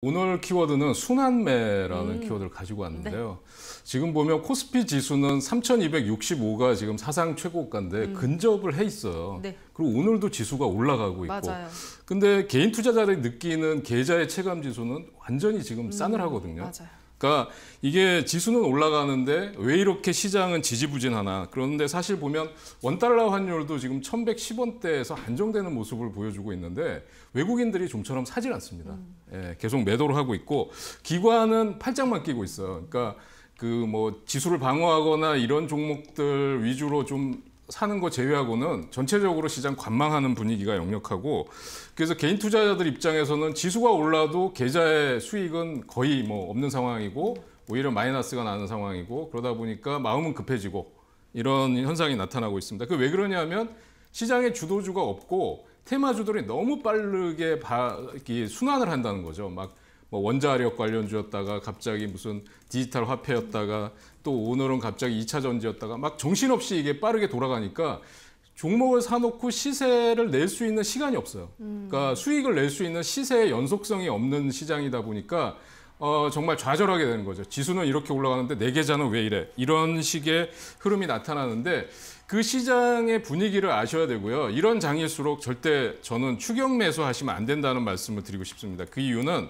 오늘 키워드는 순환매라는 음. 키워드를 가지고 왔는데요. 네. 지금 보면 코스피 지수는 3,265가 지금 사상 최고가인데 음. 근접을 해 있어요. 네. 그리고 오늘도 지수가 올라가고 있고. 맞아요. 근데 개인 투자자들이 느끼는 계좌의 체감 지수는 완전히 지금 음. 싸늘하거든요. 맞아요. 그러니까 이게 지수는 올라가는데 왜 이렇게 시장은 지지부진하나. 그런데 사실 보면 원달러 환율도 지금 1110원대에서 안정되는 모습을 보여주고 있는데 외국인들이 좀처럼 사질 않습니다. 음. 예, 계속 매도를 하고 있고 기관은 팔짱만 끼고 있어요. 그러니까 그 뭐 지수를 방어하거나 이런 종목들 위주로 좀 사는 거 제외하고는 전체적으로 시장 관망하는 분위기가 역력하고 그래서 개인 투자자들 입장에서는 지수가 올라도 계좌의 수익은 거의 뭐 없는 상황이고 오히려 마이너스가 나는 상황이고 그러다 보니까 마음은 급해지고 이런 현상이 나타나고 있습니다. 그 왜 그러냐면 시장의 주도주가 없고 테마주들이 너무 빠르게 바, 순환을 한다는 거죠. 막뭐 원자력 관련주였다가 갑자기 무슨 디지털 화폐였다가 또 오늘은 갑자기 2차 전지였다가 막 정신없이 이게 빠르게 돌아가니까 종목을 사놓고 시세를 낼 수 있는 시간이 없어요. 그러니까 음. 수익을 낼 수 있는 시세의 연속성이 없는 시장이다 보니까 어, 정말 좌절하게 되는 거죠. 지수는 이렇게 올라가는데 내 네 계좌는 왜 이래? 이런 식의 흐름이 나타나는데 그 시장의 분위기를 아셔야 되고요. 이런 장일수록 절대 저는 추격 매수 하시면 안 된다는 말씀을 드리고 싶습니다. 그 이유는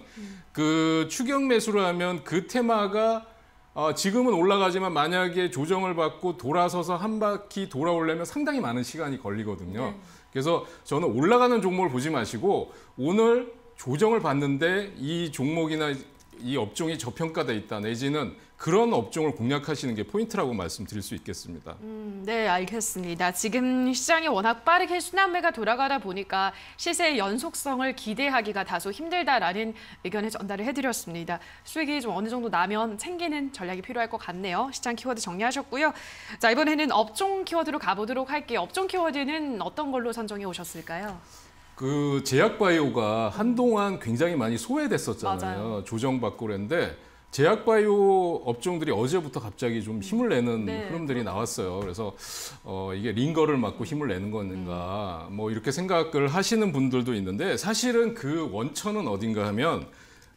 그 추격 매수를 하면 그 테마가 어, 지금은 올라가지만 만약에 조정을 받고 돌아서서 한 바퀴 돌아오려면 상당히 많은 시간이 걸리거든요. 네. 그래서 저는 올라가는 종목을 보지 마시고 오늘 조정을 받는데 이 종목이나 이 업종이 저평가돼 있다 내지는 그런 업종을 공략하시는 게 포인트라고 말씀드릴 수 있겠습니다. 음, 네, 알겠습니다. 지금 시장이 워낙 빠르게 순환매가 돌아가다 보니까 시세의 연속성을 기대하기가 다소 힘들다라는 의견을 전달을 해드렸습니다. 수익이 좀 어느 정도 나면 챙기는 전략이 필요할 것 같네요. 시장 키워드 정리하셨고요. 자, 이번에는 업종 키워드로 가보도록 할게요. 업종 키워드는 어떤 걸로 선정해 오셨을까요? 그 제약바이오가 한동안 굉장히 많이 소외됐었잖아요. 맞아요. 조정받고 그랬는데 제약바이오 업종들이 어제부터 갑자기 좀 힘을 내는 네. 흐름들이 그렇죠. 나왔어요. 그래서 어, 이게 링거를 맞고 힘을 내는 건가 뭐 이렇게 생각을 하시는 분들도 있는데 사실은 그 원천은 어딘가 하면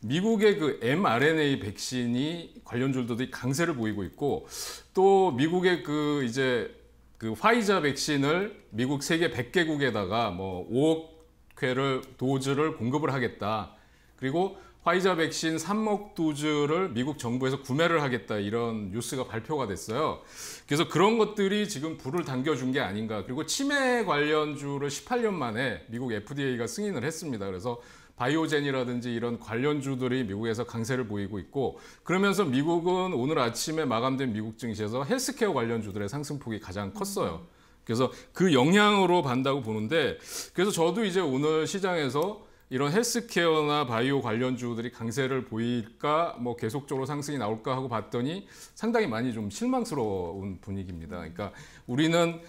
미국의 그 mRNA 백신이 관련 줄도들이 강세를 보이고 있고 또 미국의 그 이제 그 화이자 백신을 미국 세계 100개국에다가 뭐 5억 회를 도즈를 공급을 하겠다. 그리고 화이자 백신 3억 도즈를 미국 정부에서 구매를 하겠다 이런 뉴스가 발표가 됐어요. 그래서 그런 것들이 지금 불을 당겨준 게 아닌가. 그리고 치매 관련주를 18년 만에 미국 FDA가 승인을 했습니다. 그래서 바이오젠이라든지 이런 관련주들이 미국에서 강세를 보이고 있고 그러면서 미국은 오늘 아침에 마감된 미국 증시에서 헬스케어 관련주들의 상승폭이 가장 컸어요. 그래서 그 영향으로 반다고 보는데 그래서 저도 이제 오늘 시장에서 이런 헬스케어나 바이오 관련주들이 강세를 보일까 뭐 계속적으로 상승이 나올까 하고 봤더니 상당히 많이 좀 실망스러운 분위기입니다. 그러니까 우리는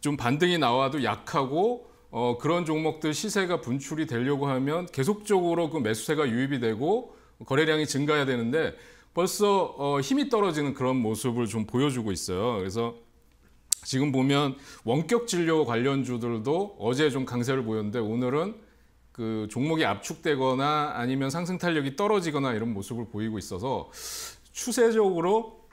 좀 반등이 나와도 약하고 어, 그런 종목들 시세가 분출이 되려고 하면 계속적으로 그 매수세가 유입이 되고 거래량이 증가해야 되는데 벌써 어, 힘이 떨어지는 그런 모습을 좀 보여주고 있어요. 그래서 지금 보면 원격 진료 관련주들도 어제 좀 강세를 보였는데 오늘은 그 종목이 압축되거나 아니면 상승 탄력이 떨어지거나 이런 모습을 보이고 있어서 추세적으로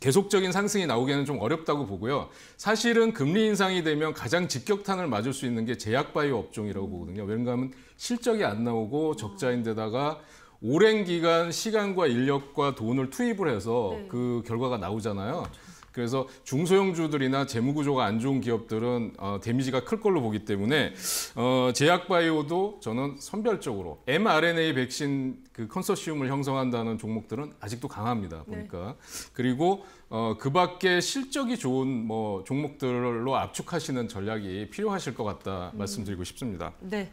계속적인 상승이 나오기에는 좀 어렵다고 보고요. 사실은 금리 인상이 되면 가장 직격탄을 맞을 수 있는 게 제약바이오 업종이라고 보거든요. 왜냐하면 실적이 안 나오고 적자인데다가 오랜 기간 시간과 인력과 돈을 투입을 해서 네. 그 결과가 나오잖아요. 그렇죠. 그래서 중소형주들이나 재무구조가 안 좋은 기업들은 어, 데미지가 클 걸로 보기 때문에 어, 제약바이오도 저는 선별적으로 mRNA 백신 그 컨소시움을 형성한다는 종목들은 아직도 강합니다. 네. 보니까 네. 그리고 어, 그밖에 실적이 좋은 뭐 종목들로 압축하시는 전략이 필요하실 것 같다 음. 말씀드리고 싶습니다. 네.